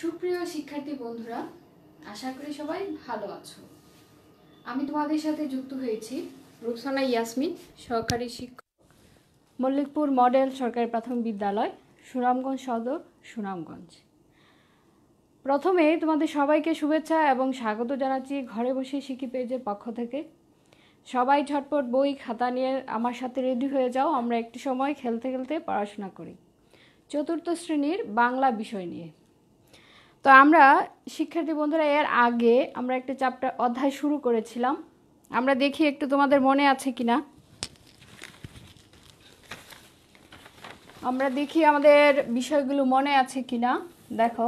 সুপ্রিয় শিক্ষার্থী বন্ধুরা আশা করি সবাই ভালো আছো আমি তোমাদের সাথে যুক্ত হয়েছি রুকসানা ইয়াসমিন সহকারী শিক্ষক মল্লিকপুর মডেল সরকারি প্রাথমিক বিদ্যালয় সুনামগঞ্জ সদর সুনামগঞ্জ প্রথমে তোমাদের সবাইকে শুভেচ্ছা এবং স্বাগত জানাচ্ছি ঘরে বসে শিখি পেজের পক্ষ থেকে সবাই ঝটপট বই খাতা নিয়ে আমার সাথে রেডি হয়ে যাও আমরা একটি সময় খেলতে খেলতে পড়াশোনা করি চতুর্থ শ্রেণীর বাংলা বিষয় নিয়ে তো আমরা শিক্ষার্থী বন্ধুরা এর আগে আমরা একটা চ্যাপ্টার অধ্যায় শুরু করেছিলাম আমরা দেখি একটু তোমাদের মনে আছে কিনা আমরা দেখি আমাদের বিষয়গুলো মনে আছে কিনা দেখো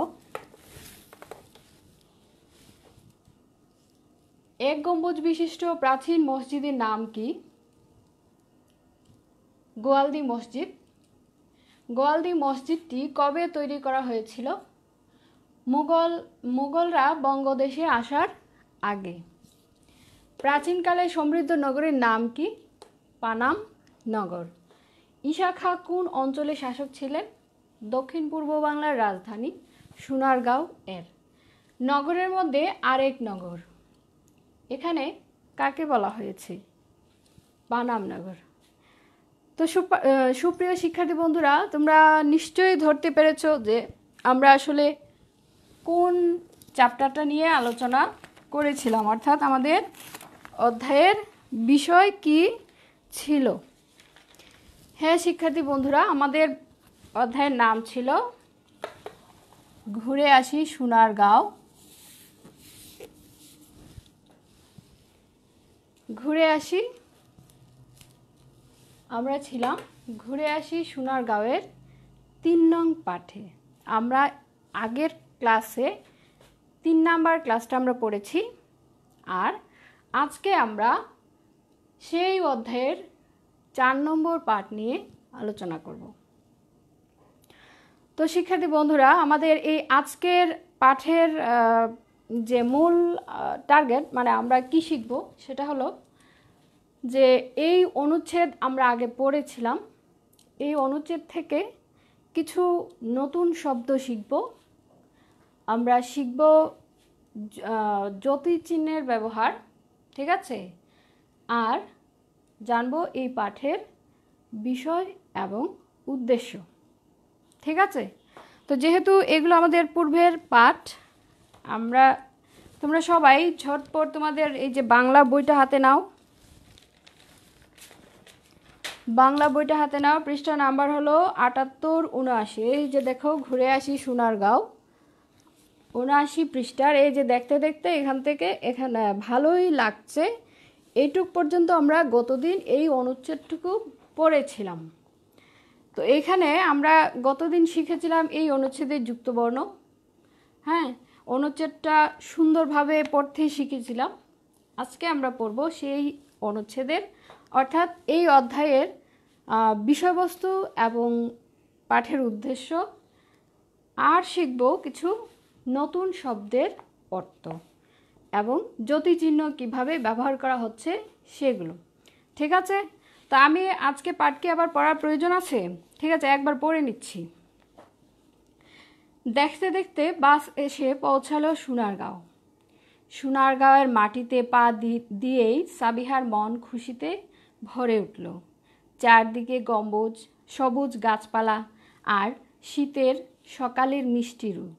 এক গম্বুজ বিশিষ্ট প্রাচীন মসজিদের নাম কি গোয়ালদি মসজিদ গোয়ালদি মসজিদটি কবে তৈরি করা হয়েছিল মুঘল মুঘলরা বঙ্গদেশে আসার আগে প্রাচীনকালে সমৃদ্ধ নগরের নাম কি পানাম নগর ঈশা খা কোন অঞ্চলে শাসক ছিলেন দক্ষিণ পূর্ব বাংলার রাজধানী সোনারগাঁও এর নগরের মধ্যে আরেক নগর এখানে কাকে বলা হয়েছে পানামনগর তো সুপ্রিয় শিক্ষার্থী বন্ধুরা তোমরা নিশ্চয়ই ধরতে পেরেছ যে আমরা আসলে কোন চ্যাপ্টারটা নিয়ে আলোচনা করেছিলাম অর্থাৎ আমাদের অধ্যায়ের বিষয় কি ছিল হ্যাঁ শিক্ষার্থী বন্ধুরা আমাদের অধ্যায়ের নাম ছিল ঘুরে আসি সোনার গাঁও ঘুরে আসি আমরা ছিলাম ঘুরে আসি সোনার গাঁওয়ের তিন নং পাঠে আমরা আগের ক্লাসে তিন নাম্বার ক্লাসটা আমরা পড়েছি আর আজকে আমরা সেই অধ্যায়ের চার নম্বর পাঠ নিয়ে আলোচনা করব তো শিক্ষার্থী বন্ধুরা আমাদের এই আজকের পাঠের যে মূল টার্গেট মানে আমরা কি শিখব সেটা হলো যে এই অনুচ্ছেদ আমরা আগে পড়েছিলাম এই অনুচ্ছেদ থেকে কিছু নতুন শব্দ শিখব আমরা শিখব জ্যোতি চিহ্নের ব্যবহার ঠিক আছে আর জানব এই পাঠের বিষয় এবং উদ্দেশ্য ঠিক আছে তো যেহেতু এগুলো আমাদের পূর্বের পাঠ আমরা তোমরা সবাই ঝটপট তোমাদের এই যে বাংলা বইটা হাতে নাও বাংলা বইটা হাতে নাও পৃষ্ঠা নাম্বার হলো আটাত্তর উনআশি এই যে দেখো ঘুরে আসি সোনারগাঁও উনআশি পৃষ্ঠার এই যে দেখতে দেখতে এখান থেকে এখানে ভালোই লাগছে এইটুক পর্যন্ত আমরা গতদিন এই অনুচ্ছেদটুকু পড়েছিলাম তো এখানে আমরা গতদিন শিখেছিলাম এই অনুচ্ছেদের যুক্তবর্ণ হ্যাঁ অনুচ্ছেদটা সুন্দরভাবে পড়তে শিখেছিলাম আজকে আমরা পড়ব সেই অনুচ্ছেদের অর্থাৎ এই অধ্যায়ের বিষয়বস্তু এবং পাঠের উদ্দেশ্য আর শিখব কিছু নতুন শব্দের অর্থ এবং জ্যোতিচিহ্ন কিভাবে ব্যবহার করা হচ্ছে সেগুলো ঠিক আছে তা আমি আজকে পাঠকে আবার পড়ার প্রয়োজন আছে ঠিক আছে একবার পড়ে নিচ্ছি দেখতে দেখতে বাস এসে পৌঁছালো সোনারগাঁও সোনারগাঁওয়ের মাটিতে পা দিয়েই সাবিহার মন খুশিতে ভরে উঠল চারদিকে গম্বুজ সবুজ গাছপালা আর শীতের সকালের মিষ্টি রূপ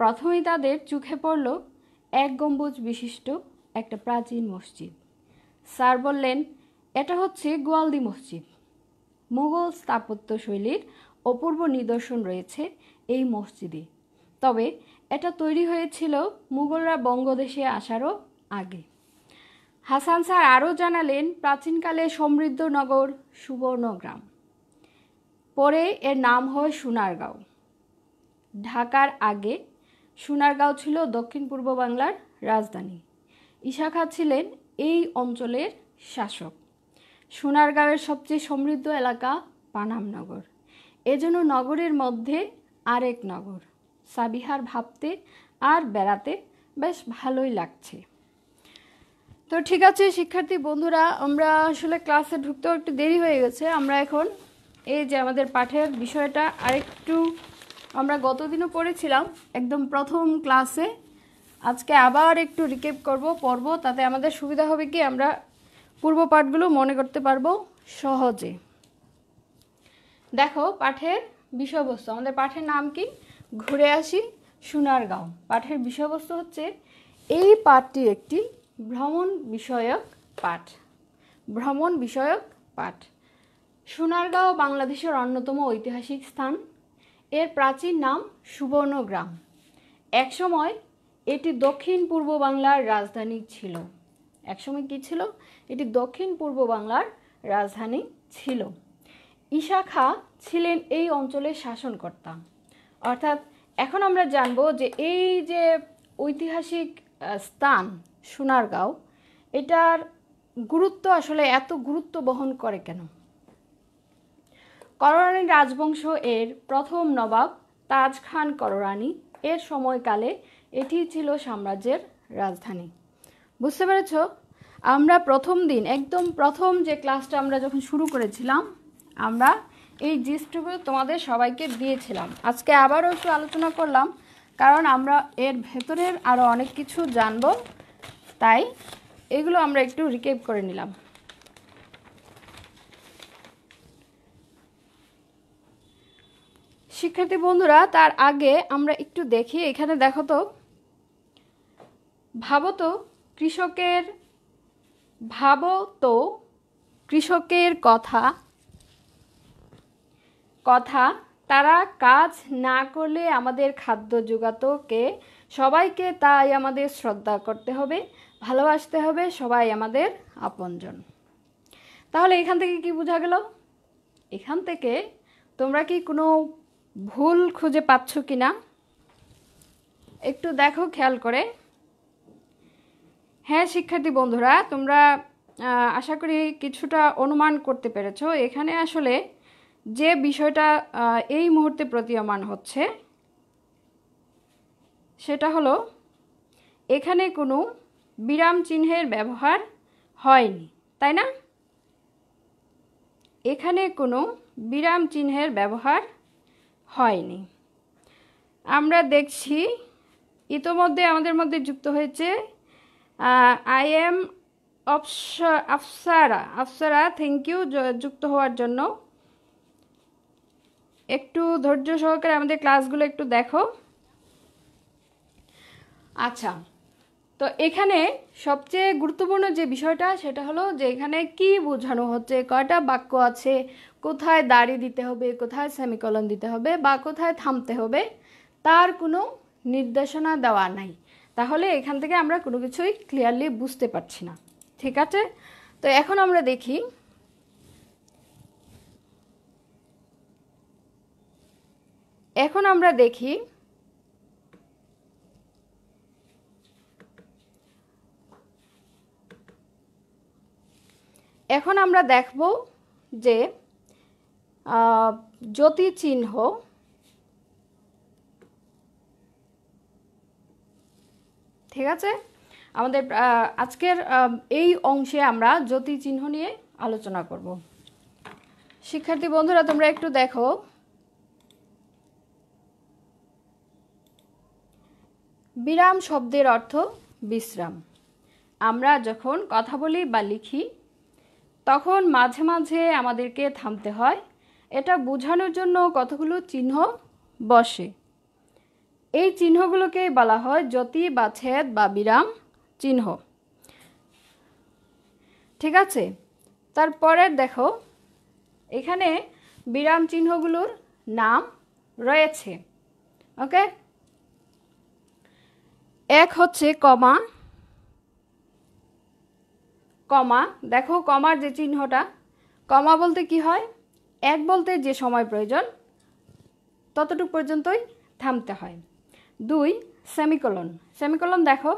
প্রথমেই তাদের চোখে পড়ল এক গম্বুজ বিশিষ্ট একটা প্রাচীন মসজিদ স্যার বললেন এটা হচ্ছে গোয়ালদি মসজিদ মোগল স্থাপত্য শৈলীর অপূর্ব নিদর্শন রয়েছে এই মসজিদে তবে এটা তৈরি হয়েছিল মুঘলরা বঙ্গদেশে আসারও আগে হাসান স্যার আরও জানালেন প্রাচীনকালে সমৃদ্ধ নগর সুবর্ণগ্রাম পরে এর নাম হয় সোনারগাঁও ঢাকার আগে সোনারগাঁও ছিল দক্ষিণ পূর্ব বাংলার রাজধানী ঈশা খাঁ ছিলেন এই অঞ্চলের শাসক সোনারগাঁওয়ের সবচেয়ে সমৃদ্ধ এলাকা পানামনগর এজন্য নগরের মধ্যে আরেক নগর সাবিহার ভাবতে আর বেড়াতে বেশ ভালোই লাগছে তো ঠিক আছে শিক্ষার্থী বন্ধুরা আমরা আসলে ক্লাসে ঢুকতেও একটু দেরি হয়ে গেছে আমরা এখন এই যে আমাদের পাঠের বিষয়টা আরেকটু আমরা গতদিনও পড়েছিলাম একদম প্রথম ক্লাসে আজকে আবার একটু রিকেপ করব পড়ব তাতে আমাদের সুবিধা হবে কি আমরা পূর্ব পাঠগুলো মনে করতে পারবো সহজে দেখো পাঠের বিষয়বস্তু আমাদের পাঠের নাম কি ঘুরে আসি সোনারগাঁও পাঠের বিষয়বস্তু হচ্ছে এই পাঠটি একটি ভ্রমণ বিষয়ক পাঠ ভ্রমণ বিষয়ক পাঠ সোনারগাঁও বাংলাদেশের অন্যতম ঐতিহাসিক স্থান এর প্রাচীন নাম সুবর্ণগ্রাম একসময় এটি দক্ষিণ পূর্ব বাংলার রাজধানী ছিল একসময় কী ছিল এটি দক্ষিণ পূর্ব বাংলার রাজধানী ছিল ইশাখা ছিলেন এই অঞ্চলের শাসনকর্তা অর্থাৎ এখন আমরা জানব যে এই যে ঐতিহাসিক স্থান সোনারগাঁও এটার গুরুত্ব আসলে এত গুরুত্ব বহন করে কেন করোরানি রাজবংশ এর প্রথম নবাব তাজ খান কররানী এর সময়কালে এটি ছিল সাম্রাজ্যের রাজধানী বুঝতে পেরেছ আমরা প্রথম দিন একদম প্রথম যে ক্লাসটা আমরা যখন শুরু করেছিলাম আমরা এই জিস্টগুলো তোমাদের সবাইকে দিয়েছিলাম আজকে আবারও একটু আলোচনা করলাম কারণ আমরা এর ভেতরের আরও অনেক কিছু জানব তাই এগুলো আমরা একটু রিকেপ করে নিলাম শিক্ষার্থী বন্ধুরা তার আগে আমরা একটু দেখি এখানে দেখো তো ভাবো তো কৃষকের ভাবো তো কৃষকের কথা কথা তারা কাজ না করলে আমাদের খাদ্য যোগাতোকে সবাইকে তাই আমাদের শ্রদ্ধা করতে হবে ভালোবাসতে হবে সবাই আমাদের আপনজন তাহলে এখান থেকে কি বোঝা গেল এখান থেকে তোমরা কি কোনো ভুল খুঁজে পাচ্ছ কি না একটু দেখো খেয়াল করে হ্যাঁ শিক্ষার্থী বন্ধুরা তোমরা আশা করি কিছুটা অনুমান করতে পেরেছ এখানে আসলে যে বিষয়টা এই মুহূর্তে প্রতীয়মান হচ্ছে সেটা হলো এখানে কোনো বিরাম চিহ্নের ব্যবহার হয়নি তাই না এখানে কোনো বিরাম চিহ্নের ব্যবহার হয়নি আমরা দেখছি ইতোমধ্যে আমাদের মধ্যে যুক্ত হয়েছে I am Afsara Afsara thank you যুক্ত হওয়ার জন্য একটু ধৈর্য সহকারে আমাদের ক্লাসগুলো একটু দেখো আচ্ছা তো এখানে সবচেয়ে গুরুত্বপূর্ণ যে বিষয়টা সেটা হলো যে এখানে কি বোঝানো হচ্ছে কয়টা বাক্য আছে কোথায় দাড়ি দিতে হবে কোথায় সেমিকলন দিতে হবে বা কোথায় থামতে হবে তার কোনো নির্দেশনা দেওয়া নাই তাহলে এখান থেকে আমরা কোনো কিছুই ক্লিয়ারলি বুঝতে পারছি না ঠিক আছে তো এখন আমরা দেখি এখন আমরা দেখি এখন আমরা দেখব যে জ্যোতি চিহ্ন ঠিক আছে আমাদের আজকের এই অংশে আমরা জ্যোতি চিহ্ন নিয়ে আলোচনা করব শিক্ষার্থী বন্ধুরা তোমরা একটু দেখো বিরাম শব্দের অর্থ বিশ্রাম আমরা যখন কথা বলি বা লিখি তখন মাঝে মাঝে আমাদেরকে থামতে হয় এটা বোঝানোর জন্য কতগুলো চিহ্ন বসে এই চিহ্নগুলোকে বলা হয় জ্যোতি বা ছেদ বা বিরাম চিহ্ন ঠিক আছে তারপরে দেখো এখানে বিরাম চিহ্নগুলোর নাম রয়েছে ওকে এক হচ্ছে কমা কমা দেখো কমার যে চিহ্নটা কমা বলতে কি হয় এক বলতে যে সময় প্রয়োজন ততটুক পর্যন্তই থামতে হয় দুই সেমিকলন সেমিকলন দেখো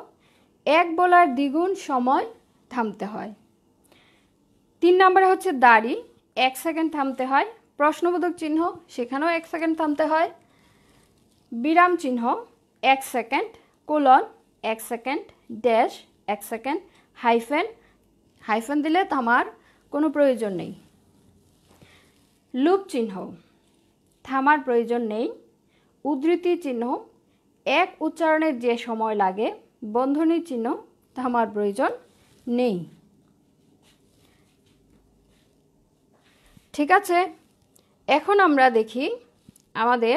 এক বলার দ্বিগুণ সময় থামতে হয় তিন নম্বরে হচ্ছে দাড়ি এক সেকেন্ড থামতে হয় প্রশ্নবোধক চিহ্ন সেখানেও এক সেকেন্ড থামতে হয় বিরাম চিহ্ন এক সেকেন্ড কোলন এক সেকেন্ড ড্যাশ এক সেকেন্ড হাইফেন হাইফেন দিলে থামার কোনো প্রয়োজন নেই লুপ চিহ্ন থামার প্রয়োজন নেই উদ্ধৃতি চিহ্ন এক উচ্চারণের যে সময় লাগে বন্ধনী চিহ্ন থামার প্রয়োজন নেই ঠিক আছে এখন আমরা দেখি আমাদের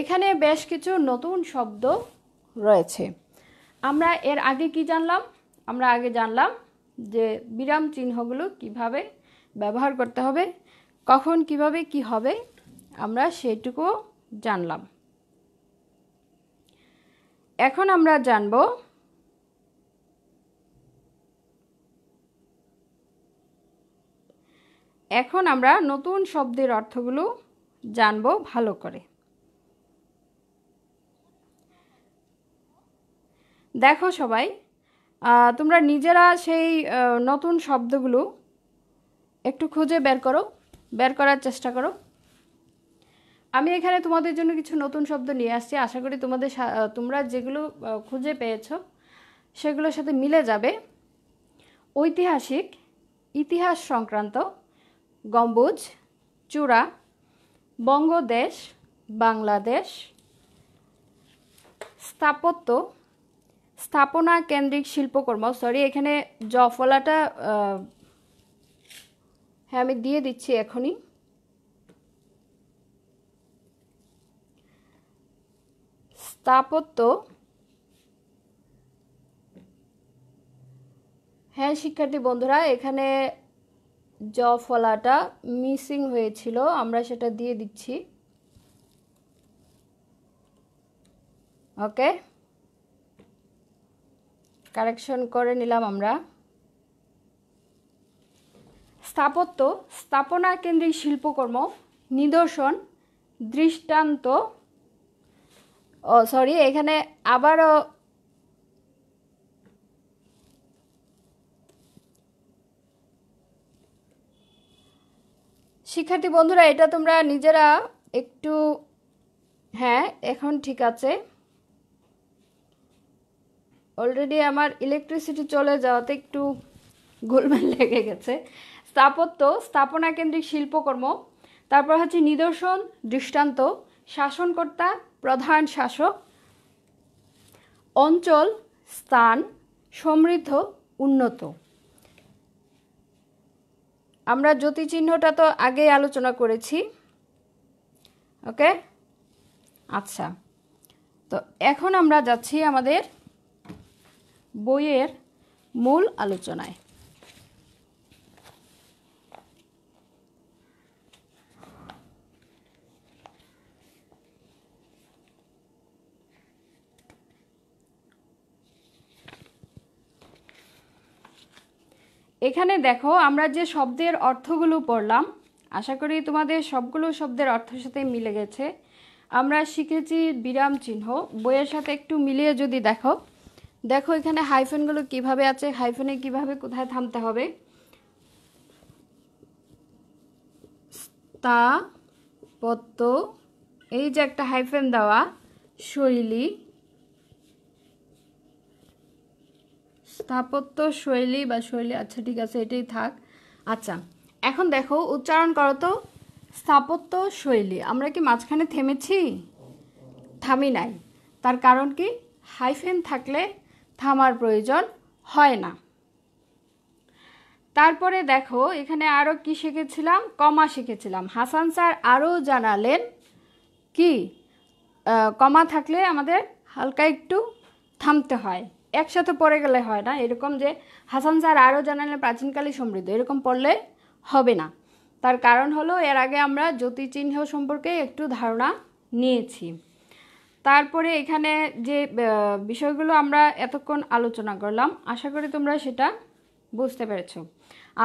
এখানে বেশ কিছু নতুন শব্দ রয়েছে আমরা এর আগে কি জানলাম আমরা আগে জানলাম যে বিরাম চিহ্নগুলো কিভাবে ব্যবহার করতে হবে কখন কিভাবে কি হবে আমরা সেটুকু জানলাম এখন আমরা জানব এখন আমরা নতুন শব্দের অর্থগুলো জানব ভালো করে দেখো সবাই তোমরা নিজেরা সেই নতুন শব্দগুলো একটু খুঁজে বের করো বের করার চেষ্টা করো আমি এখানে তোমাদের জন্য কিছু নতুন শব্দ নিয়ে আসছি আশা করি তোমাদের তোমরা যেগুলো খুঁজে পেয়েছ সেগুলোর সাথে মিলে যাবে ঐতিহাসিক ইতিহাস সংক্রান্ত গম্বুজ চূড়া বঙ্গদেশ বাংলাদেশ স্থাপত্য স্থাপনা কেন্দ্রিক শিল্পকর্ম সরি এখানে জফলাটা হ্যাঁ আমি দিয়ে দিচ্ছি এখনই স্থাপত্য হ্যাঁ শিক্ষার্থী বন্ধুরা এখানে জ ফলাটা মিসিং হয়েছিল আমরা সেটা দিয়ে দিচ্ছি ওকে কারেকশন করে নিলাম আমরা স্থাপত্য স্থাপনা কেন্দ্রিক শিল্পকর্ম নিদর্শন দৃষ্টান্ত ও সরি এখানে আবারও শিক্ষার্থী বন্ধুরা এটা তোমরা নিজেরা একটু হ্যাঁ এখন ঠিক আছে অলরেডি আমার ইলেকট্রিসিটি চলে যাওয়াতে একটু গোলমাল লেগে গেছে স্থাপত্য স্থাপনা কেন্দ্রিক শিল্পকর্ম তারপর হচ্ছে নিদর্শন দৃষ্টান্ত শাসনকর্তা প্রধান শাসক অঞ্চল স্থান সমৃদ্ধ উন্নত আমরা জ্যোতিচিহ্নটা তো আগেই আলোচনা করেছি ওকে আচ্ছা তো এখন আমরা যাচ্ছি আমাদের বইয়ের মূল আলোচনায় এখানে দেখো আমরা যে শব্দের অর্থগুলো পড়লাম আশা করি তোমাদের সবগুলো শব্দের অর্থের সাথে মিলে গেছে আমরা শিখেছি বিরাম চিহ্ন বইয়ের সাথে একটু মিলিয়ে যদি দেখো দেখো এখানে হাইফেনগুলো কিভাবে আছে হাইফেনে কিভাবে কোথায় থামতে হবে তা পত্ত এই যে একটা হাইফেন দেওয়া শৈলী স্থাপত্য শৈলী বা শৈলী আচ্ছা ঠিক আছে এটাই থাক আচ্ছা এখন দেখো উচ্চারণ করো তো স্থাপত্য শৈলী আমরা কি মাঝখানে থেমেছি থামি নাই তার কারণ কি হাইফেন থাকলে থামার প্রয়োজন হয় না তারপরে দেখো এখানে আরও কি শিখেছিলাম কমা শিখেছিলাম হাসান স্যার আরও জানালেন কি কমা থাকলে আমাদের হালকা একটু থামতে হয় একসাথে পড়ে গেলে হয় না এরকম যে হাসান স্যার আরও জানালেন প্রাচীনকালে সমৃদ্ধ এরকম পড়লে হবে না তার কারণ হলো এর আগে আমরা জ্যোতিচিহ্ন সম্পর্কে একটু ধারণা নিয়েছি তারপরে এখানে যে বিষয়গুলো আমরা এতক্ষণ আলোচনা করলাম আশা করি তোমরা সেটা বুঝতে পেরেছ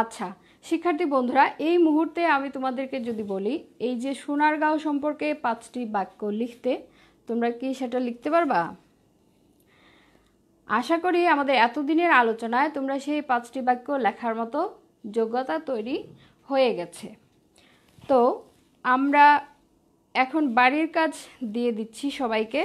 আচ্ছা শিক্ষার্থী বন্ধুরা এই মুহূর্তে আমি তোমাদেরকে যদি বলি এই যে সোনারগাঁও সম্পর্কে পাঁচটি বাক্য লিখতে তোমরা কি সেটা লিখতে পারবা আশা করি আমাদের এতদিনের আলোচনায় তোমরা সেই পাঁচটি বাক্য লেখার মতো যোগ্যতা তৈরি হয়ে গেছে তো আমরা এখন বাড়ির কাজ দিয়ে দিচ্ছি সবাইকে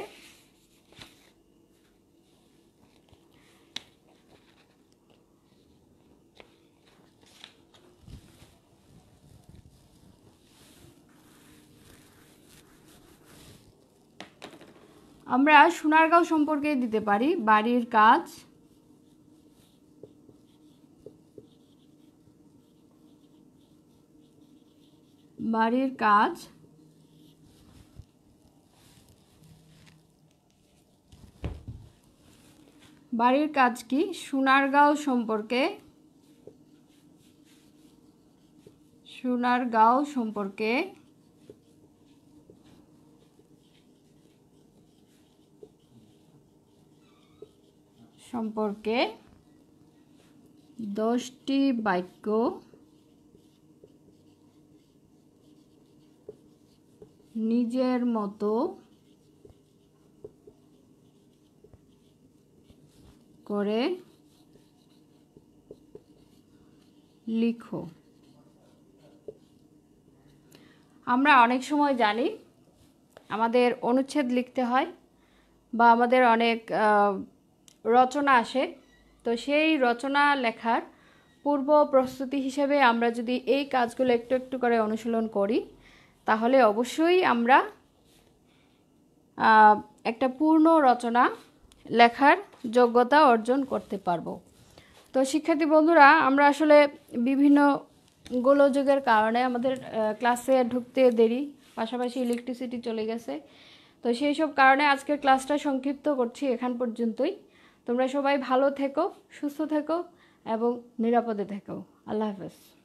আমরা সোনারগাঁও সম্পর্কে দিতে পারি বাড়ির কাজ বাড়ির কাজ বাড়ির কাজ কি সোনারগাঁও সম্পর্কে সোনারগাঁও সম্পর্কে সম্পর্কে দশটি বাক্য নিজের মতো করে লিখো আমরা অনেক সময় জানি আমাদের অনুচ্ছেদ লিখতে হয় বা আমাদের অনেক রচনা আসে তো সেই রচনা লেখার পূর্ব প্রস্তুতি হিসেবে আমরা যদি এই কাজগুলো একটু একটু করে অনুশীলন করি তাহলে অবশ্যই আমরা একটা পূর্ণ রচনা লেখার যোগ্যতা অর্জন করতে পারবো তো শিক্ষার্থী বন্ধুরা আমরা আসলে বিভিন্ন গোলযোগের কারণে আমাদের ক্লাসে ঢুকতে দেরি পাশাপাশি ইলেকট্রিসিটি চলে গেছে তো সেই সব কারণে আজকের ক্লাসটা সংক্ষিপ্ত করছি এখান পর্যন্তই তোমরা সবাই ভালো থেকো সুস্থ থেকো এবং নিরাপদে থেকো আল্লাহ হাফেজ